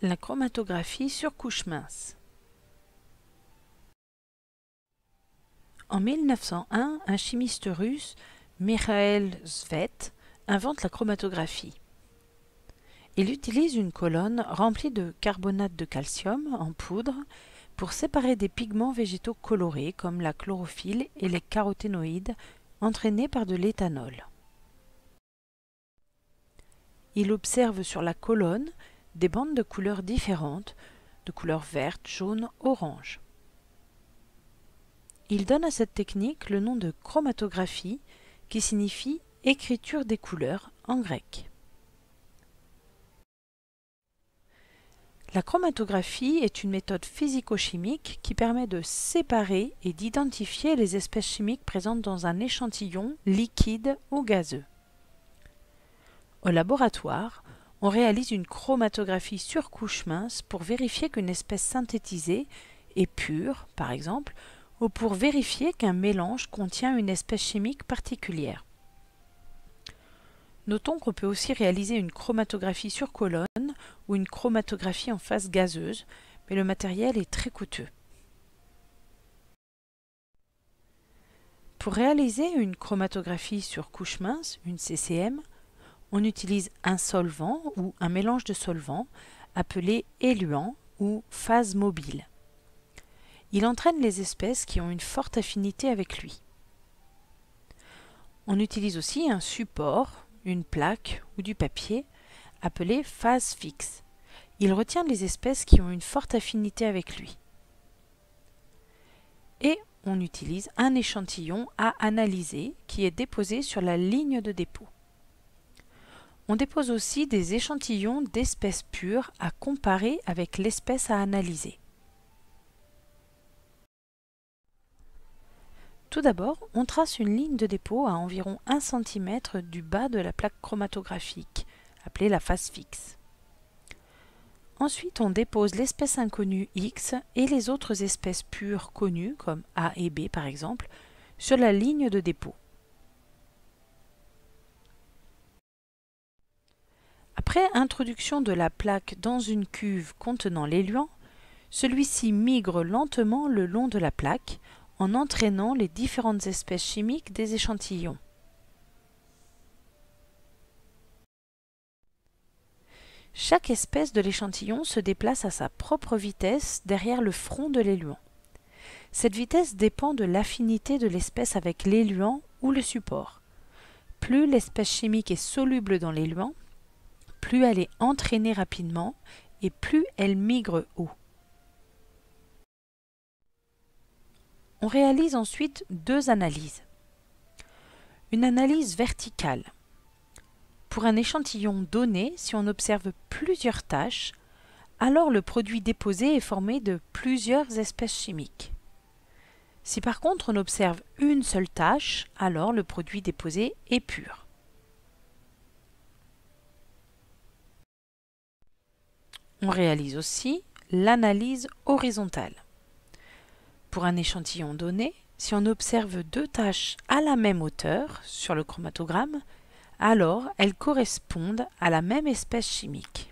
La chromatographie sur couche mince. En 1901, un chimiste russe, Mikhail Svet, invente la chromatographie. Il utilise une colonne remplie de carbonate de calcium en poudre pour séparer des pigments végétaux colorés comme la chlorophylle et les caroténoïdes entraînés par de l'éthanol. Il observe sur la colonne des bandes de couleurs différentes, de couleurs verte, jaune, orange. Il donne à cette technique le nom de chromatographie qui signifie écriture des couleurs en grec. La chromatographie est une méthode physico-chimique qui permet de séparer et d'identifier les espèces chimiques présentes dans un échantillon liquide ou gazeux. Au laboratoire, on réalise une chromatographie sur couche mince pour vérifier qu'une espèce synthétisée est pure, par exemple, ou pour vérifier qu'un mélange contient une espèce chimique particulière. Notons qu'on peut aussi réaliser une chromatographie sur colonne ou une chromatographie en phase gazeuse, mais le matériel est très coûteux. Pour réaliser une chromatographie sur couche mince, une CCM, on utilise un solvant ou un mélange de solvants appelé éluant ou phase mobile. Il entraîne les espèces qui ont une forte affinité avec lui. On utilise aussi un support, une plaque ou du papier appelé phase fixe. Il retient les espèces qui ont une forte affinité avec lui. Et on utilise un échantillon à analyser qui est déposé sur la ligne de dépôt. On dépose aussi des échantillons d'espèces pures à comparer avec l'espèce à analyser. Tout d'abord, on trace une ligne de dépôt à environ 1 cm du bas de la plaque chromatographique, appelée la face fixe. Ensuite, on dépose l'espèce inconnue X et les autres espèces pures connues, comme A et B par exemple, sur la ligne de dépôt. Après introduction de la plaque dans une cuve contenant l'éluant, celui-ci migre lentement le long de la plaque en entraînant les différentes espèces chimiques des échantillons. Chaque espèce de l'échantillon se déplace à sa propre vitesse derrière le front de l'éluant. Cette vitesse dépend de l'affinité de l'espèce avec l'éluant ou le support. Plus l'espèce chimique est soluble dans l'éluant, plus elle est entraînée rapidement et plus elle migre haut. On réalise ensuite deux analyses. Une analyse verticale. Pour un échantillon donné, si on observe plusieurs tâches, alors le produit déposé est formé de plusieurs espèces chimiques. Si par contre on observe une seule tâche, alors le produit déposé est pur. On réalise aussi l'analyse horizontale. Pour un échantillon donné, si on observe deux taches à la même hauteur sur le chromatogramme, alors elles correspondent à la même espèce chimique.